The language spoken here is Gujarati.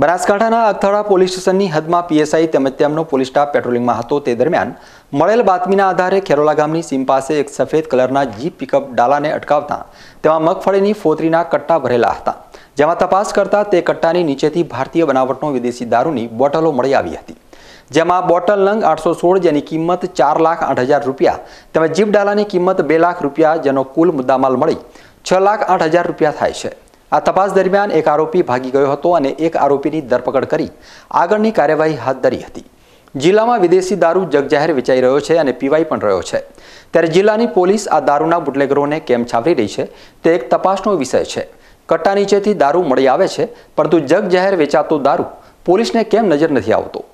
બનાસકાંઠાના અથડા પોલીસ સ્ટેશનની હદમાં પીએસઆઈ તેમજ તેમનો પોલીસ સ્ટાફ પેટ્રોલિંગમાં હતો તે દરમિયાન મળેલ બાતમીના આધારે ખેરોલા ગામની સીમ પાસે એક સફેદ કલરના જીપ પિકઅપ ડાલાને અટકાવતા તેમાં મગફળીની ફોતરીના કટ્ટા ભરેલા હતા જેમાં તપાસ કરતા તે કટ્ટાની નીચેથી ભારતીય બનાવટનો વિદેશી દારૂની બોટલો મળી આવી હતી જેમાં બોટલ નંગ આઠસો સોળ જેની કિંમત ચાર લાખ આઠ હજાર રૂપિયા તેમજ જીપ ડાલાની કિંમત બે લાખ રૂપિયા જેનો કુલ મુદ્દામાલ મળી છ લાખ આઠ હજાર રૂપિયા થાય છે આ તપાસ દરમિયાન એક આરોપી ભાગી ગયો હતો અને એક આરોપીની ધરપકડ કરી આગળની કાર્યવાહી હાથ ધરી હતી જિલ્લામાં વિદેશી દારૂ જગજાહેર વેચાઈ રહ્યો છે અને પીવાઈ પણ રહ્યો છે ત્યારે જિલ્લાની પોલીસ આ દારૂના બુટલેગરોને કેમ છાવરી રહી છે તે એક તપાસનો વિષય છે કટ્ટા નીચેથી દારૂ મળી આવે છે પરંતુ જગજાહેર વેચાતો દારૂ પોલીસને કેમ નજર નથી આવતો